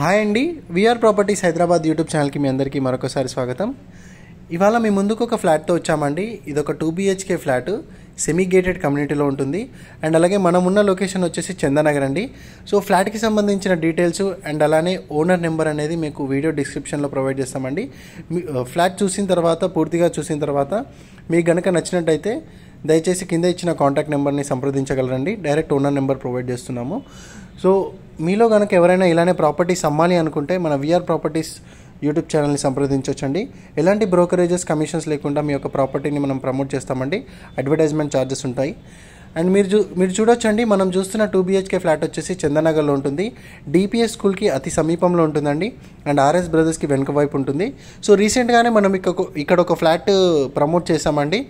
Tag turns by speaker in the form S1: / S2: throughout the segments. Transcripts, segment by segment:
S1: hi అండి VR properties Hyderabad YouTube ఛానల్కి మీ అందరికీ మరొకసారి స్వాగతం ఇవాళ మీ ముందుకు ఒక ఫ్లాట్తో వచ్చామండి ఇది ఒక two BHK flat semi gated కమ్యూనిటీలో ఉంటుంది అండ్ అలాగే మనం ఉన్న లొకేషన్ వచ్చేసి చందనగర్ అండి సో ఫ్లాట్కి సంబంధించిన డీటెయిల్స్ అండ్ అలానే ఓనర్ నెంబర్ అనేది మీకు వీడియో డిస్క్రిప్షన్లో ప్రొవైడ్ చేస్తామండి మీ ఫ్లాట్ చూసిన తర్వాత పూర్తిగా చూసిన తర్వాత మీకు గనక నచ్చినట్టయితే దయచేసి కింద ఇచ్చిన కాంటాక్ట్ నెంబర్ని సంప్రదించగలరండి డైరెక్ట్ ఓనర్ నెంబర్ ప్రొవైడ్ చేస్తున్నాము సో మీలో కనుక ఎవరైనా ఇలానే ప్రాపర్టీస్ అమ్మాలి అనుకుంటే మన విఆర్ ప్రాపర్టీస్ యూట్యూబ్ ఛానల్ని సంప్రదించొచ్చండి ఎలాంటి బ్రోకరేజెస్ కమిషన్స్ లేకుండా మీ యొక్క ప్రాపర్టీని మనం ప్రమోట్ చేస్తామండి అడ్వర్టైజ్మెంట్ ఛార్జెస్ ఉంటాయి అండ్ మీరు చూ మీరు చూడొచ్చండి మనం చూస్తున్న టూ బీహెచ్కే ఫ్లాట్ వచ్చేసి చందనగర్లో ఉంటుంది డిపిఎస్ స్కూల్కి అతి సమీపంలో ఉంటుందండి అండ్ ఆర్ఎస్ బ్రదర్స్కి వెనుక వైపు ఉంటుంది సో రీసెంట్గానే మనం ఇక్కడ ఇక్కడ ఒక ఫ్లాట్ ప్రమోట్ చేసామండి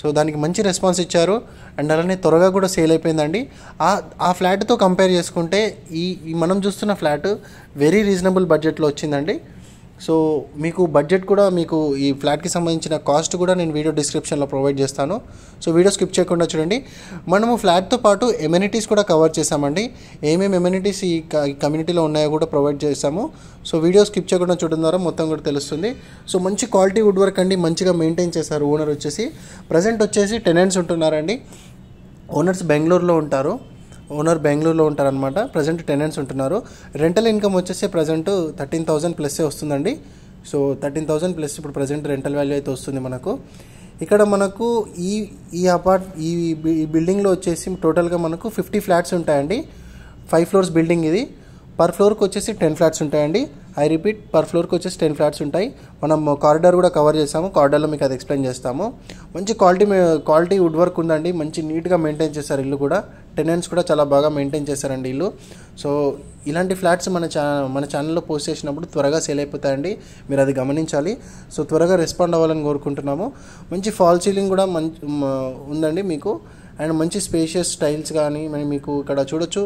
S1: సో దానికి మంచి రెస్పాన్స్ ఇచ్చారు అండ్ అలానే త్వరగా కూడా సేల్ అయిపోయిందండి ఆ ఆ ఫ్లాట్తో కంపేర్ చేసుకుంటే ఈ మనం చూస్తున్న ఫ్లాట్ వెరీ రీజనబుల్ బడ్జెట్లో వచ్చిందండి సో మీకు బడ్జెట్ కూడా మీకు ఈ ఫ్లాట్కి సంబంధించిన కాస్ట్ కూడా నేను వీడియో డిస్క్రిప్షన్లో ప్రొవైడ్ చేస్తాను సో వీడియో స్కిప్ చేయకుండా చూడండి మనము ఫ్లాట్తో పాటు ఎమ్యూనిటీస్ కూడా కవర్ చేసామండి ఏమేమి ఎమ్యూనిటీస్ ఈ కమ్యూనిటీలో ఉన్నాయో కూడా ప్రొవైడ్ చేసాము సో వీడియో స్కిప్ చేయకుండా చూడడం ద్వారా మొత్తం కూడా తెలుస్తుంది సో మంచి క్వాలిటీ వుడ్ వర్క్ అండి మంచిగా మెయింటైన్ చేశారు ఓనర్ వచ్చేసి ప్రజెంట్ వచ్చేసి టెనెంట్స్ ఉంటున్నారండి ఓనర్స్ బెంగళూరులో ఉంటారు ఓనర్ బెంగళూరులో ఉంటారనమాట ప్రజెంట్ టెనెంట్స్ ఉంటున్నారు రెంటల్ ఇన్కమ్ వచ్చేసి ప్రజెంట్ థర్టీన్ థౌజండ్ ప్లస్సే వస్తుందండి సో థర్టీన్ థౌజండ్ ప్లస్ ఇప్పుడు ప్రజెంట్ రెంటల్ వాల్యూ అయితే వస్తుంది మనకు ఇక్కడ మనకు ఈ ఈ అపార్ట్ ఈ బిల్డింగ్లో వచ్చేసి టోటల్గా మనకు ఫిఫ్టీ ఫ్లాట్స్ ఉంటాయండి ఫైవ్ ఫ్లోర్స్ బిల్డింగ్ ఇది పర్ ఫ్లోర్కి వచ్చేసి టెన్ ఫ్లాట్స్ ఉంటాయండి ఐ రిపీట్ పర్ ఫ్లోర్కి వచ్చేసి టెన్ ఫ్లాట్స్ ఉంటాయి మనం కారిడార్ కూడా కవర్ చేస్తాము కారిడార్లో మీకు అది ఎక్స్ప్లెయిన్ చేస్తాము మంచి క్వాలిటీ క్వాలిటీ వుడ్ వర్క్ ఉందండి మంచి నీట్గా మెయింటైన్ చేస్తారు ఇల్లు కూడా టెనెంట్స్ కూడా చాలా బాగా మెయింటైన్ చేస్తారండి ఇల్లు సో ఇలాంటి ఫ్లాట్స్ మన ఛా మన ఛానల్లో పోస్ట్ చేసినప్పుడు త్వరగా సేల్ అయిపోతాయండి మీరు అది గమనించాలి సో త్వరగా రెస్పాండ్ అవ్వాలని కోరుకుంటున్నాము మంచి ఫాల్ సీలింగ్ కూడా మంచి ఉందండి మీకు అండ్ మంచి స్పేషియస్ స్టైల్స్ కానీ మరి మీకు ఇక్కడ చూడొచ్చు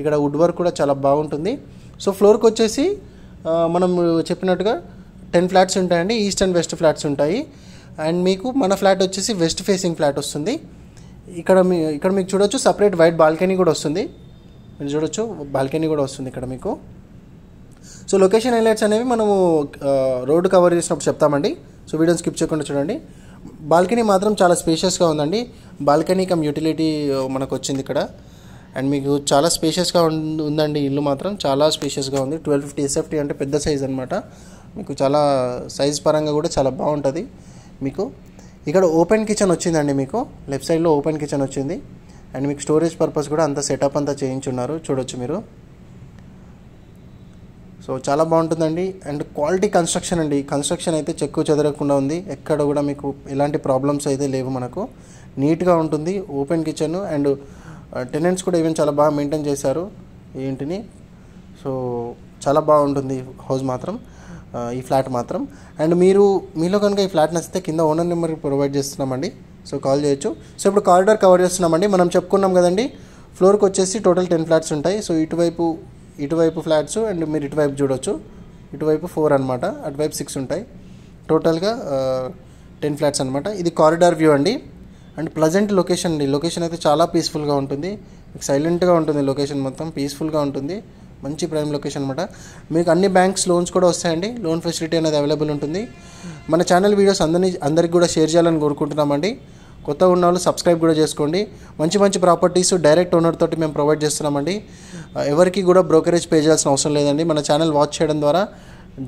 S1: ఇక్కడ వుడ్ వర్క్ కూడా చాలా బాగుంటుంది సో ఫ్లోర్కి వచ్చేసి మనం చెప్పినట్టుగా టెన్ ఫ్లాట్స్ ఉంటాయండి ఈస్ట్ అండ్ వెస్ట్ ఫ్లాట్స్ ఉంటాయి అండ్ మీకు మన ఫ్లాట్ వచ్చేసి వెస్ట్ ఫేసింగ్ ఫ్లాట్ వస్తుంది ఇక్కడ మీ ఇక్కడ మీకు చూడొచ్చు సపరేట్ వైట్ బాల్కనీ కూడా వస్తుంది మీరు చూడొచ్చు బాల్కనీ కూడా వస్తుంది ఇక్కడ మీకు సో లొకేషన్ హైలైట్స్ అనేవి మనము రోడ్డు కవర్ చేసినప్పుడు చెప్తామండి సో వీడియోని స్కిప్ చేయకుండా చూడండి బాల్కనీ మాత్రం చాలా స్పేషియస్గా ఉందండి బాల్కనీ కమ్ యూటిలిటీ మనకు వచ్చింది ఇక్కడ అండ్ మీకు చాలా స్పేషియస్గా ఉందండి ఇల్లు మాత్రం చాలా స్పేషియస్గా ఉంది ట్వెల్వ్ ఫిఫ్టీ ఎస్ఎఫ్టీ అంటే పెద్ద సైజ్ అనమాట మీకు చాలా సైజ్ పరంగా కూడా చాలా బాగుంటుంది మీకు ఇక్కడ ఓపెన్ కిచెన్ వచ్చిందండి మీకు లెఫ్ట్ సైడ్లో ఓపెన్ కిచెన్ వచ్చింది అండ్ మీకు స్టోరేజ్ పర్పస్ కూడా అంత సెటప్ అంతా చేయించున్నారు చూడొచ్చు మీరు సో చాలా బాగుంటుందండి అండ్ క్వాలిటీ కన్స్ట్రక్షన్ అండి కన్స్ట్రక్షన్ అయితే చెక్కు చెదరకుండా ఉంది ఎక్కడ కూడా మీకు ఎలాంటి ప్రాబ్లమ్స్ అయితే లేవు మనకు నీట్గా ఉంటుంది ఓపెన్ కిచెన్ అండ్ టెనెంట్స్ కూడా ఈవెన్ చాలా బాగా మెయింటైన్ చేశారు ఏంటిని సో చాలా బాగుంటుంది హౌస్ మాత్రం ఈ ఫ్లాట్ మాత్రం అండ్ మీరు మీలో కనుక ఈ ఫ్లాట్ నచ్చితే కింద ఓనర్ నెంబర్ ప్రొవైడ్ చేస్తున్నామండి సో కాల్ చేయొచ్చు సో ఇప్పుడు కారిడార్ కవర్ చేస్తున్నామండి మనం చెప్పుకున్నాం కదండి ఫ్లోర్కి వచ్చేసి టోటల్ టెన్ ఫ్లాట్స్ ఉంటాయి సో ఇటువైపు ఇటువైపు ఫ్లాట్స్ అండ్ మీరు ఇటువైపు చూడొచ్చు ఇటువైపు ఫోర్ అనమాట అటువైపు సిక్స్ ఉంటాయి టోటల్గా టెన్ ఫ్లాట్స్ అనమాట ఇది కారిడార్ వ్యూ అండి అండ్ ప్లజెంట్ లొకేషన్ అండి లొకేషన్ అయితే చాలా పీస్ఫుల్గా ఉంటుంది మీకు సైలెంట్గా ఉంటుంది లొకేషన్ మొత్తం పీస్ఫుల్గా ఉంటుంది మంచి ప్రైమ్ లొకేషన్ అనమాట మీకు అన్ని బ్యాంక్స్ లోన్స్ కూడా వస్తాయండి లోన్ ఫెసిలిటీ అనేది అవైలబుల్ ఉంటుంది మన ఛానల్ వీడియోస్ అందరి అందరికి కూడా షేర్ చేయాలని కోరుకుంటున్నామండి కొత్త ఉన్న వాళ్ళు సబ్స్క్రైబ్ కూడా చేసుకోండి మంచి మంచి ప్రాపర్టీస్ డైరెక్ట్ ఓనర్ తోటి మేము ప్రొవైడ్ చేస్తున్నామండి ఎవరికి కూడా బ్రోకరేజ్ పే చేయాల్సిన అవసరం లేదండి మన ఛానల్ వాచ్ చేయడం ద్వారా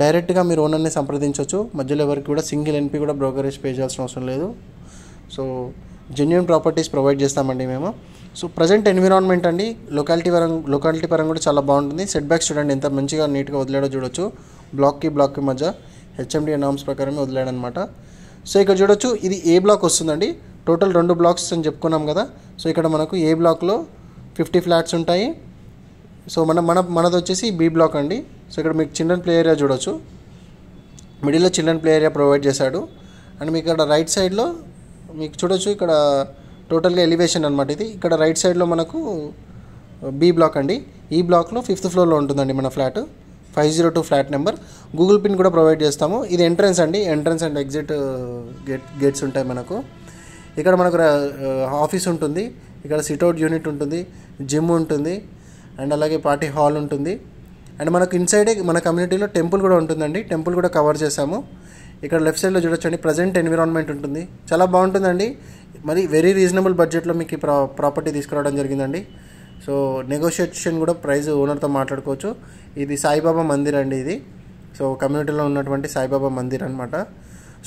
S1: డైరెక్ట్గా మీరు ఓనర్ని సంప్రదించవచ్చు మధ్యలో ఎవరికి కూడా సింగిల్ ఎన్పి కూడా బ్రోకరేజ్ పే చేయాల్సిన అవసరం లేదు సో జెన్యున్ ప్రాపర్టీస్ ప్రొవైడ్ చేస్తామండి మేము సో ప్రజెంట్ ఎన్విరాన్మెంట్ అండి లొకాలిటీ పరం లొకాలిటీ పరంగా కూడా చాలా బాగుంటుంది సెట్ బ్యాక్స్ చూడండి ఎంత మంచిగా నీట్గా వదిలేడో చూడొచ్చు బ్లాక్కి బ్లాక్కి మధ్య హెచ్ఎండి నామ్స్ ప్రకారమే వదిలేడనమాట సో ఇక్కడ చూడొచ్చు ఇది ఏ బ్లాక్ వస్తుందండి టోటల్ రెండు బ్లాక్స్ అని చెప్పుకున్నాం కదా సో ఇక్కడ మనకు ఏ బ్లాక్లో ఫిఫ్టీ ఫ్లాట్స్ ఉంటాయి సో మన మన మనది వచ్చేసి బీ బ్లాక్ అండి సో ఇక్కడ మీకు చిల్డ్రన్ ప్లే ఏరియా చూడొచ్చు మిడిల్లో చిల్డ్రన్ ప్లే ఏరియా ప్రొవైడ్ చేశాడు అండ్ మీకు ఇక్కడ రైట్ సైడ్లో మీకు చూడొచ్చు ఇక్కడ టోటల్గా ఎలివేషన్ అనమాట ఇది ఇక్కడ రైట్ సైడ్లో మనకు బీ బ్లాక్ అండి ఈ బ్లాక్లో ఫిఫ్త్ ఫ్లోర్లో ఉంటుందండి మన flat five zero two flat number Google pin కూడా ప్రొవైడ్ చేస్తాము ఇది ఎంట్రన్స్ అండి entrance and exit gate gates ఉంటాయి మనకు ఇక్కడ మనకు ఆఫీస్ ఉంటుంది ఇక్కడ సిట్అవుట్ యూనిట్ ఉంటుంది జిమ్ ఉంటుంది అండ్ అలాగే పార్టీ హాల్ ఉంటుంది అండ్ మనకు ఇన్సైడే మన కమ్యూనిటీలో టెంపుల్ కూడా ఉంటుందండి టెంపుల్ కూడా కవర్ చేశాము ఇక్కడ లెఫ్ట్ సైడ్లో చూడొచ్చండి ప్రజెంట్ ఎన్విరాన్మెంట్ ఉంటుంది చాలా బాగుంటుందండి మరి వెరీ రీజనబుల్ బడ్జెట్లో మీకు ప్రా ప్రాపర్టీ తీసుకురావడం జరిగిందండి సో నెగోషియేషన్ కూడా ప్రైజ్ ఓనర్తో మాట్లాడుకోవచ్చు ఇది సాయిబాబా మందిర్ అండి ఇది సో కమ్యూనిటీలో ఉన్నటువంటి సాయిబాబా మందిర్ అనమాట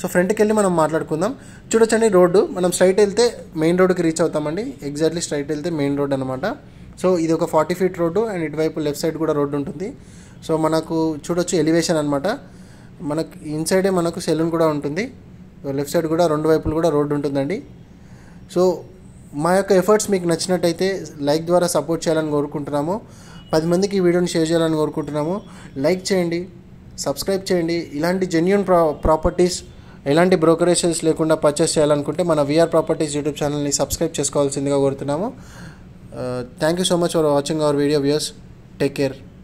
S1: సో ఫ్రంట్కి వెళ్ళి మనం మాట్లాడుకుందాం చూడొచ్చండి రోడ్డు మనం స్ట్రైట్ వెళ్తే మెయిన్ రోడ్డుకి రీచ్ అవుతామండి ఎగ్జాక్ట్లీ స్ట్రైట్ వెళ్తే మెయిన్ రోడ్ అనమాట సో ఇది ఒక ఫార్టీ ఫీట్ రోడ్డు అండ్ ఇటువైపు లెఫ్ట్ సైడ్ కూడా రోడ్డు ఉంటుంది సో మనకు చూడొచ్చు ఎలివేషన్ అనమాట మనకు ఇన్సైడే మనకు సెలూన్ కూడా ఉంటుంది లెఫ్ట్ సైడ్ కూడా రెండు వైపులు కూడా రోడ్డు ఉంటుందండి సో మా యొక్క ఎఫర్ట్స్ మీకు నచ్చినట్టయితే లైక్ ద్వారా సపోర్ట్ చేయాలని కోరుకుంటున్నాము పది మందికి ఈ వీడియోని షేర్ చేయాలని కోరుకుంటున్నాము లైక్ చేయండి సబ్స్క్రైబ్ చేయండి ఇలాంటి జెన్యున్ ప్రా ప్రాపర్టీస్ ఎలాంటి బ్రోకరేజెస్ లేకుండా పర్చేస్ చేయాలనుకుంటే మన విఆర్ ప్రాపర్టీస్ యూట్యూబ్ ఛానల్ని సబ్స్క్రైబ్ చేసుకోవాల్సిందిగా కోరుతున్నాము Uh, thank you so much for watching our video viewers take care